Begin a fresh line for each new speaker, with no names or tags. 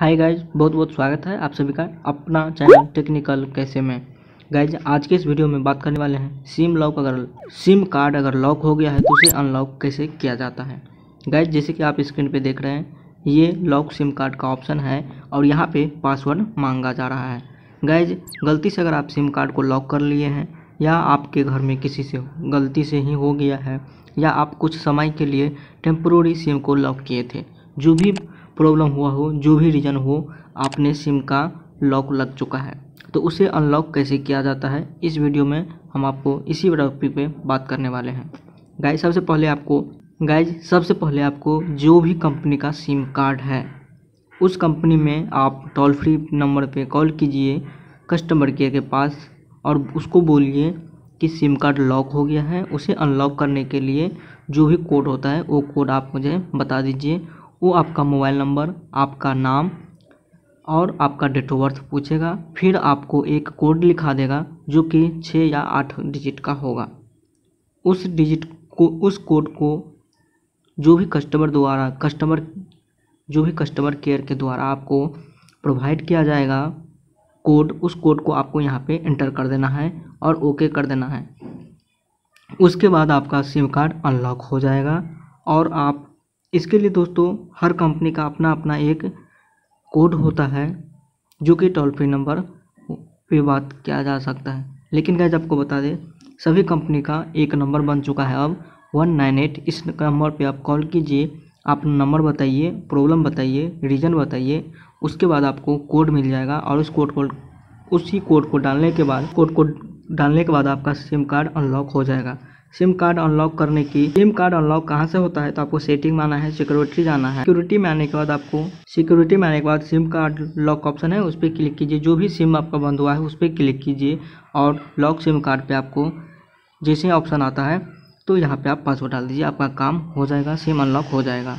hi guys बहुत बहुत स्वागत है आप सभी का अपना चैनल टेक्निकल कैसे में गाइज आज के इस वीडियो में बात करने वाले हैं सिम लॉक अगर सिम कार्ड अगर लॉक हो गया है तो उसे अनलॉक कैसे किया जाता है गाइज जैसे कि आप स्क्रीन पे देख रहे हैं ये लॉक सिम कार्ड का ऑप्शन है और यहाँ पे पासवर्ड मांगा जा रहा है गाइज गलती से अगर आप सिम कार्ड को लॉक कर लिए हैं या आपके घर में किसी से गलती से ही हो गया है या आप कुछ समय के लिए टेम्प्रोरी सिम को लॉक किए थे जो भी प्रॉब्लम हुआ हो जो भी रीज़न हो आपने सिम का लॉक लग चुका है तो उसे अनलॉक कैसे किया जाता है इस वीडियो में हम आपको इसी टॉपिक पे बात करने वाले हैं गाइज सबसे पहले आपको गाइज सबसे पहले आपको जो भी कंपनी का सिम कार्ड है उस कंपनी में आप टोल फ्री नंबर पे कॉल कीजिए कस्टमर केयर के पास और उसको बोलिए कि सिम कार्ड लॉक हो गया है उसे अनलॉक करने के लिए जो भी कोड होता है वो कोड आप मुझे बता दीजिए वो आपका मोबाइल नंबर आपका नाम और आपका डेट ऑफ बर्थ पूछेगा फिर आपको एक कोड लिखा देगा जो कि छः या आठ डिजिट का होगा उस डिजिट को उस कोड को जो भी कस्टमर द्वारा कस्टमर जो भी कस्टमर केयर के द्वारा आपको प्रोवाइड किया जाएगा कोड उस कोड को आपको यहाँ पे एंटर कर देना है और ओके कर देना है उसके बाद आपका सिम कार्ड अनलॉक हो जाएगा और आप इसके लिए दोस्तों हर कंपनी का अपना अपना एक कोड होता है जो कि टोल फ्री नंबर पे बात किया जा सकता है लेकिन गैज आपको बता दें सभी कंपनी का एक नंबर बन चुका है अब वन नाइन एट इस नंबर पे आप कॉल कीजिए आप नंबर बताइए प्रॉब्लम बताइए रीज़न बताइए उसके बाद आपको कोड मिल जाएगा और उस कोड को उसी कोड को डालने के बाद कोड को डालने के बाद आपका सिम कार्ड अनलॉक हो जाएगा सिम कार्ड अनलॉक करने की सिम कार्ड अनलॉक कहाँ से होता है तो आपको सेटिंग में आना है सिक्योरिटी जाना है सिक्योरिटी में आने के बाद आपको सिक्योरिटी में आने के बाद सिम कार्ड लॉक ऑप्शन है उस पर क्लिक कीजिए जो भी सिम आपका बंद हुआ है उस पर क्लिक कीजिए और लॉक सिम कार्ड पर आपको जैसे ऑप्शन आता है तो यहाँ पर आप पासवर्ड डाल दीजिए आपका काम हो जाएगा सिम अनलॉक हो जाएगा